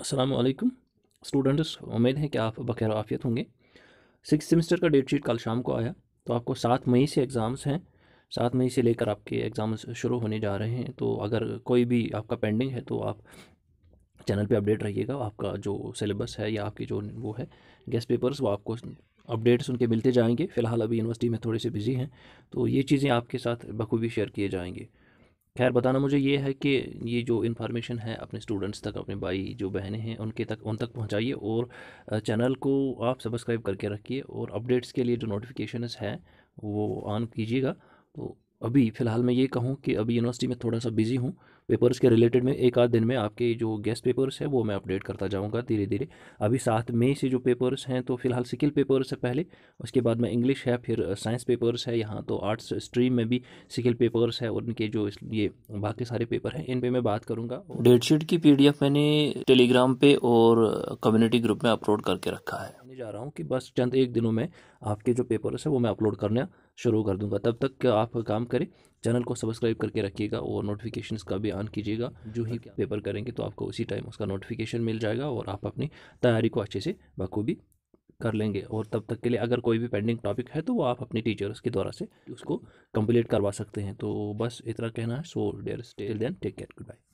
Aslam students उम्मीद है कि आप बखैर आफियत होंगे सिक्स सेमेस्टर का डेट शीट कल शाम को आया तो आपको सात मई से एग्ज़ाम्स हैं सात मई से लेकर आपके एग्ज़ाम्स शुरू होने जा रहे हैं तो अगर कोई भी आपका पेंडिंग है तो आप चैनल पे अपडेट रहिएगा आपका जो सिलेबस है या आपकी जो वो है गेस्ट पेपर्स वो आपको अपडेट्स उनके मिलते जाएंगे फ़िलहाल अभी यूनिवर्सिटी में थोड़े से बिज़ी हैं तो ये चीज़ें आपके साथ बखूबी शेयर किए जाएंगे खैर बताना मुझे ये है कि ये जो इन्फॉर्मेशन है अपने स्टूडेंट्स तक अपने भाई जो बहनें हैं उनके तक उन तक पहुंचाइए और चैनल को आप सब्सक्राइब करके रखिए और अपडेट्स के लिए जो नोटिफिकेशन है वो ऑन कीजिएगा तो अभी फ़िलहाल मैं ये कहूँ कि अभी यूनिवर्सिटी में थोड़ा सा बिज़ी हूँ पेपर्स के रिलेटेड में एक आध दिन में आपके जो गेस्ट पेपर्स है वो मैं अपडेट करता जाऊँगा धीरे धीरे अभी सात मई से जो पेपर्स हैं तो फिलहाल सिकिल पेपर्स है पहले उसके बाद में इंग्लिश है फिर साइंस पेपर्स है यहाँ तो आर्ट्स स्ट्रीम में भी सिकिल पेपर्स है और उनके जो ये बाकी सारे पेपर हैं इन पर मैं बात करूँगा डेट शीट की पी मैंने टेलीग्राम पर और कम्यूनिटी ग्रुप में अपलोड करके रखा है जा रहा हूँ कि बस चंद एक दिनों में आपके जो पेपर्स है वो मैं अपलोड करना शुरू कर दूंगा तब तक आप काम करें चैनल को सब्सक्राइब करके रखिएगा और नोटिफिकेशन का भी ऑन कीजिएगा जो ही पेपर करेंगे तो आपको उसी टाइम उसका नोटिफिकेशन मिल जाएगा और आप अपनी तैयारी को अच्छे से बखूबी कर लेंगे और तब तक के लिए अगर कोई भी पेंडिंग टॉपिक है तो वो आप अपने टीचर्स के द्वारा से उसको कंप्लीट करवा सकते हैं तो बस इतना कहना है so there still then take care good bye